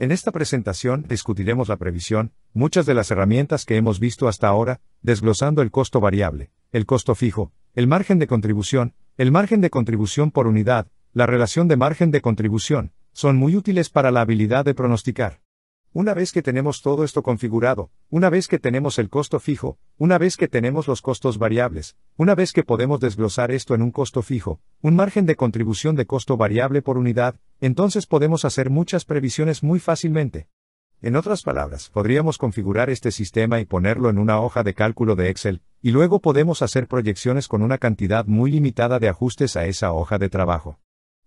En esta presentación discutiremos la previsión, muchas de las herramientas que hemos visto hasta ahora, desglosando el costo variable, el costo fijo, el margen de contribución, el margen de contribución por unidad, la relación de margen de contribución, son muy útiles para la habilidad de pronosticar. Una vez que tenemos todo esto configurado, una vez que tenemos el costo fijo, una vez que tenemos los costos variables, una vez que podemos desglosar esto en un costo fijo, un margen de contribución de costo variable por unidad, entonces podemos hacer muchas previsiones muy fácilmente. En otras palabras, podríamos configurar este sistema y ponerlo en una hoja de cálculo de Excel, y luego podemos hacer proyecciones con una cantidad muy limitada de ajustes a esa hoja de trabajo.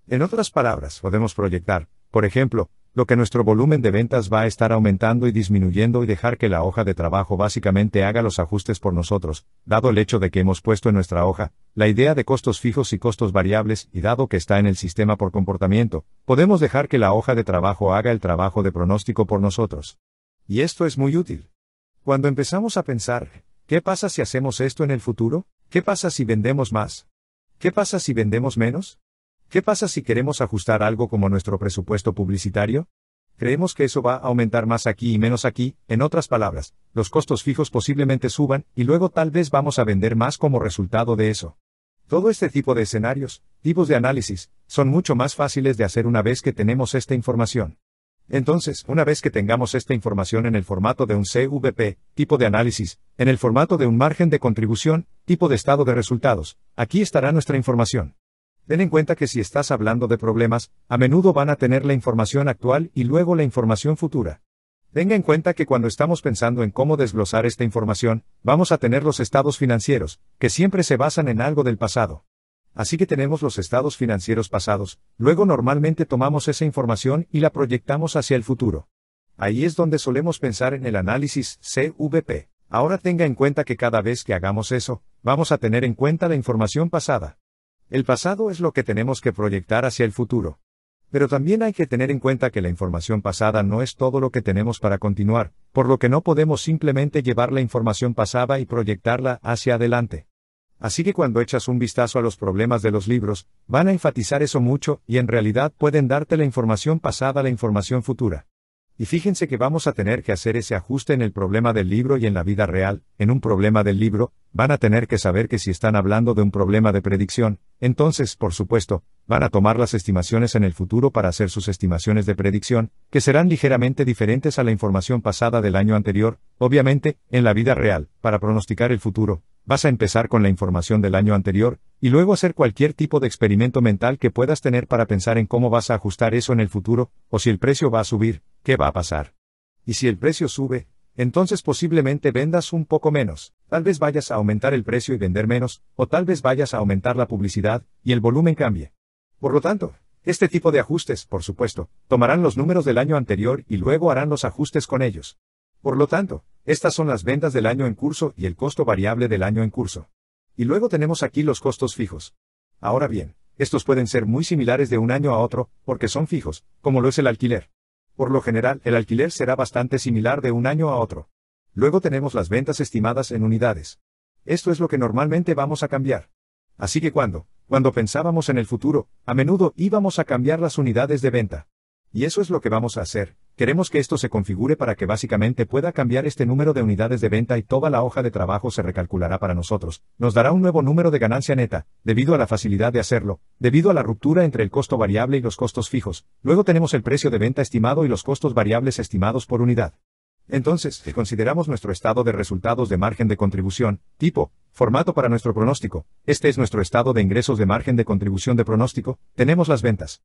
En otras palabras, podemos proyectar, por ejemplo, lo que nuestro volumen de ventas va a estar aumentando y disminuyendo y dejar que la hoja de trabajo básicamente haga los ajustes por nosotros, dado el hecho de que hemos puesto en nuestra hoja, la idea de costos fijos y costos variables y dado que está en el sistema por comportamiento, podemos dejar que la hoja de trabajo haga el trabajo de pronóstico por nosotros. Y esto es muy útil. Cuando empezamos a pensar, ¿qué pasa si hacemos esto en el futuro? ¿Qué pasa si vendemos más? ¿Qué pasa si vendemos menos? ¿Qué pasa si queremos ajustar algo como nuestro presupuesto publicitario? Creemos que eso va a aumentar más aquí y menos aquí, en otras palabras, los costos fijos posiblemente suban, y luego tal vez vamos a vender más como resultado de eso. Todo este tipo de escenarios, tipos de análisis, son mucho más fáciles de hacer una vez que tenemos esta información. Entonces, una vez que tengamos esta información en el formato de un CVP, tipo de análisis, en el formato de un margen de contribución, tipo de estado de resultados, aquí estará nuestra información. Ten en cuenta que si estás hablando de problemas, a menudo van a tener la información actual y luego la información futura. Tenga en cuenta que cuando estamos pensando en cómo desglosar esta información, vamos a tener los estados financieros, que siempre se basan en algo del pasado. Así que tenemos los estados financieros pasados, luego normalmente tomamos esa información y la proyectamos hacia el futuro. Ahí es donde solemos pensar en el análisis CVP. Ahora tenga en cuenta que cada vez que hagamos eso, vamos a tener en cuenta la información pasada. El pasado es lo que tenemos que proyectar hacia el futuro. Pero también hay que tener en cuenta que la información pasada no es todo lo que tenemos para continuar, por lo que no podemos simplemente llevar la información pasada y proyectarla hacia adelante. Así que cuando echas un vistazo a los problemas de los libros, van a enfatizar eso mucho y en realidad pueden darte la información pasada a la información futura. Y fíjense que vamos a tener que hacer ese ajuste en el problema del libro y en la vida real, en un problema del libro, van a tener que saber que si están hablando de un problema de predicción, entonces, por supuesto, van a tomar las estimaciones en el futuro para hacer sus estimaciones de predicción, que serán ligeramente diferentes a la información pasada del año anterior, obviamente, en la vida real, para pronosticar el futuro, vas a empezar con la información del año anterior, y luego hacer cualquier tipo de experimento mental que puedas tener para pensar en cómo vas a ajustar eso en el futuro, o si el precio va a subir, qué va a pasar. Y si el precio sube, entonces posiblemente vendas un poco menos, tal vez vayas a aumentar el precio y vender menos, o tal vez vayas a aumentar la publicidad, y el volumen cambie. Por lo tanto, este tipo de ajustes, por supuesto, tomarán los números del año anterior y luego harán los ajustes con ellos. Por lo tanto, estas son las ventas del año en curso y el costo variable del año en curso. Y luego tenemos aquí los costos fijos. Ahora bien, estos pueden ser muy similares de un año a otro, porque son fijos, como lo es el alquiler. Por lo general, el alquiler será bastante similar de un año a otro. Luego tenemos las ventas estimadas en unidades. Esto es lo que normalmente vamos a cambiar. Así que cuando, cuando pensábamos en el futuro, a menudo íbamos a cambiar las unidades de venta. Y eso es lo que vamos a hacer, queremos que esto se configure para que básicamente pueda cambiar este número de unidades de venta y toda la hoja de trabajo se recalculará para nosotros, nos dará un nuevo número de ganancia neta, debido a la facilidad de hacerlo, debido a la ruptura entre el costo variable y los costos fijos, luego tenemos el precio de venta estimado y los costos variables estimados por unidad. Entonces, si consideramos nuestro estado de resultados de margen de contribución, tipo, formato para nuestro pronóstico, este es nuestro estado de ingresos de margen de contribución de pronóstico, tenemos las ventas.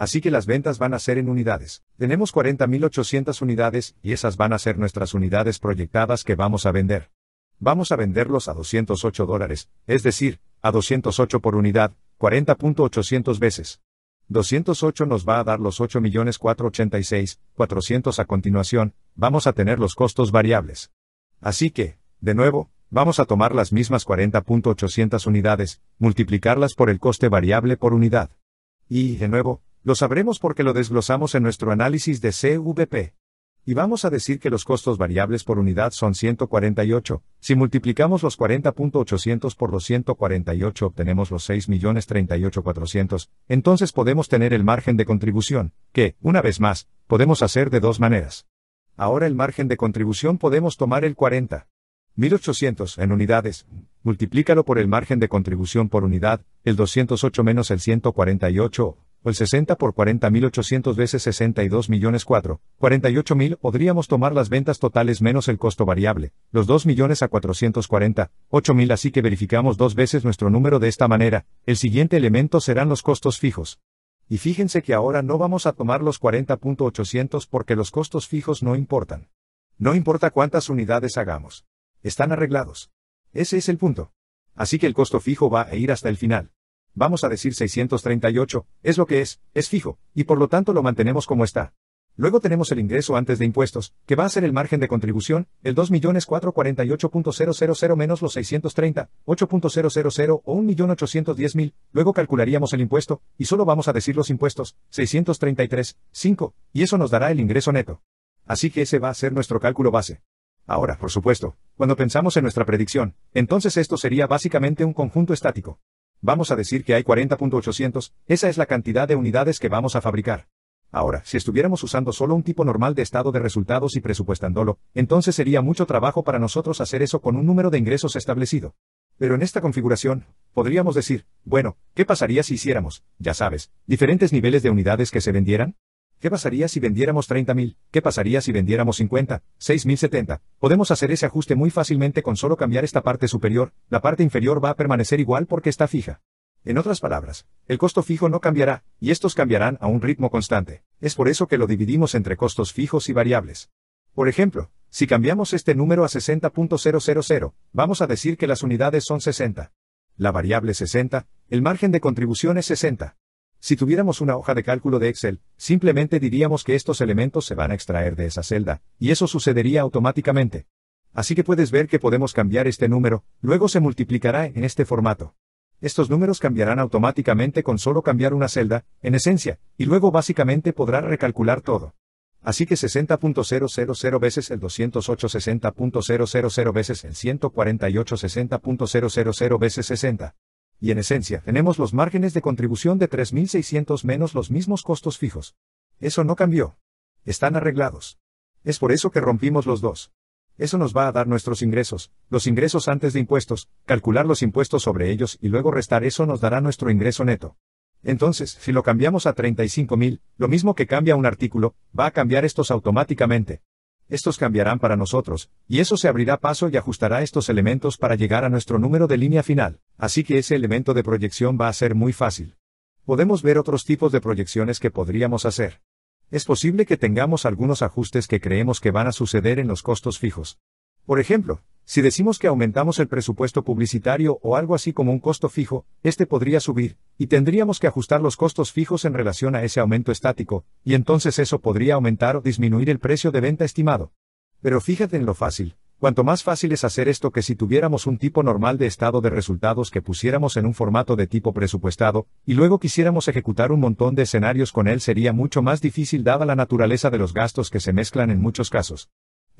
Así que las ventas van a ser en unidades. Tenemos 40.800 unidades, y esas van a ser nuestras unidades proyectadas que vamos a vender. Vamos a venderlos a 208 dólares, es decir, a 208 por unidad, 40.800 veces. 208 nos va a dar los 8.486.400 a continuación, vamos a tener los costos variables. Así que, de nuevo, vamos a tomar las mismas 40.800 unidades, multiplicarlas por el coste variable por unidad. Y, de nuevo, lo sabremos porque lo desglosamos en nuestro análisis de CVP. Y vamos a decir que los costos variables por unidad son 148. Si multiplicamos los 40.800 por los 148 obtenemos los 6.038.400. Entonces podemos tener el margen de contribución, que, una vez más, podemos hacer de dos maneras. Ahora el margen de contribución podemos tomar el 40.800 en unidades, multiplícalo por el margen de contribución por unidad, el 208 menos el 148, o el 60 por 40.800 veces 62 millones 4, 48 mil, podríamos tomar las ventas totales menos el costo variable, los 2 millones a 440, mil así que verificamos dos veces nuestro número de esta manera, el siguiente elemento serán los costos fijos. Y fíjense que ahora no vamos a tomar los 40.800 porque los costos fijos no importan. No importa cuántas unidades hagamos. Están arreglados. Ese es el punto. Así que el costo fijo va a ir hasta el final vamos a decir 638, es lo que es, es fijo, y por lo tanto lo mantenemos como está. Luego tenemos el ingreso antes de impuestos, que va a ser el margen de contribución, el 2.448.000 menos los 630, 8.000 o 1.810.000, luego calcularíamos el impuesto, y solo vamos a decir los impuestos, 633, 5, y eso nos dará el ingreso neto. Así que ese va a ser nuestro cálculo base. Ahora, por supuesto, cuando pensamos en nuestra predicción, entonces esto sería básicamente un conjunto estático vamos a decir que hay 40.800, esa es la cantidad de unidades que vamos a fabricar. Ahora, si estuviéramos usando solo un tipo normal de estado de resultados y presupuestándolo, entonces sería mucho trabajo para nosotros hacer eso con un número de ingresos establecido. Pero en esta configuración, podríamos decir, bueno, ¿qué pasaría si hiciéramos, ya sabes, diferentes niveles de unidades que se vendieran? ¿Qué pasaría si vendiéramos 30.000? ¿Qué pasaría si vendiéramos 50? 6.070. Podemos hacer ese ajuste muy fácilmente con solo cambiar esta parte superior, la parte inferior va a permanecer igual porque está fija. En otras palabras, el costo fijo no cambiará, y estos cambiarán a un ritmo constante. Es por eso que lo dividimos entre costos fijos y variables. Por ejemplo, si cambiamos este número a 60.000, vamos a decir que las unidades son 60. La variable 60, el margen de contribución es 60. Si tuviéramos una hoja de cálculo de Excel, simplemente diríamos que estos elementos se van a extraer de esa celda, y eso sucedería automáticamente. Así que puedes ver que podemos cambiar este número, luego se multiplicará en este formato. Estos números cambiarán automáticamente con solo cambiar una celda, en esencia, y luego básicamente podrá recalcular todo. Así que 60.000 veces el 208 60.000 veces el 148 60.000 veces 60 y en esencia tenemos los márgenes de contribución de 3.600 menos los mismos costos fijos. Eso no cambió. Están arreglados. Es por eso que rompimos los dos. Eso nos va a dar nuestros ingresos, los ingresos antes de impuestos, calcular los impuestos sobre ellos y luego restar eso nos dará nuestro ingreso neto. Entonces, si lo cambiamos a 35.000, lo mismo que cambia un artículo, va a cambiar estos automáticamente estos cambiarán para nosotros, y eso se abrirá paso y ajustará estos elementos para llegar a nuestro número de línea final, así que ese elemento de proyección va a ser muy fácil. Podemos ver otros tipos de proyecciones que podríamos hacer. Es posible que tengamos algunos ajustes que creemos que van a suceder en los costos fijos. Por ejemplo, si decimos que aumentamos el presupuesto publicitario o algo así como un costo fijo, este podría subir, y tendríamos que ajustar los costos fijos en relación a ese aumento estático, y entonces eso podría aumentar o disminuir el precio de venta estimado. Pero fíjate en lo fácil, cuanto más fácil es hacer esto que si tuviéramos un tipo normal de estado de resultados que pusiéramos en un formato de tipo presupuestado, y luego quisiéramos ejecutar un montón de escenarios con él sería mucho más difícil dada la naturaleza de los gastos que se mezclan en muchos casos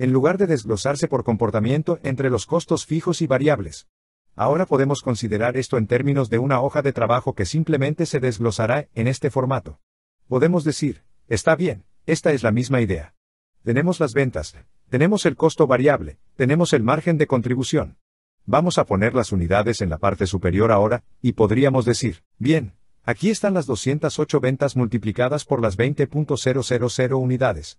en lugar de desglosarse por comportamiento entre los costos fijos y variables. Ahora podemos considerar esto en términos de una hoja de trabajo que simplemente se desglosará en este formato. Podemos decir, está bien, esta es la misma idea. Tenemos las ventas, tenemos el costo variable, tenemos el margen de contribución. Vamos a poner las unidades en la parte superior ahora, y podríamos decir, bien, aquí están las 208 ventas multiplicadas por las 20.000 unidades.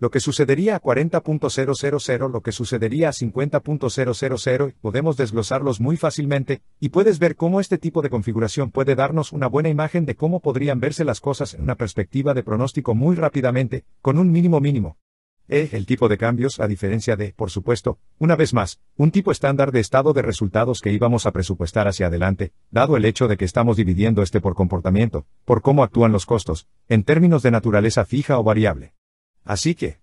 lo que sucedería a 40.000, lo que sucedería a 50.000, podemos desglosarlos muy fácilmente, y puedes ver cómo este tipo de configuración puede darnos una buena imagen de cómo podrían verse las cosas en una perspectiva de pronóstico muy rápidamente, con un mínimo mínimo. E, el tipo de cambios, a diferencia de, por supuesto, una vez más, un tipo estándar de estado de resultados que íbamos a presupuestar hacia adelante, dado el hecho de que estamos dividiendo este por comportamiento, por cómo actúan los costos, en términos de naturaleza fija o variable. Así que.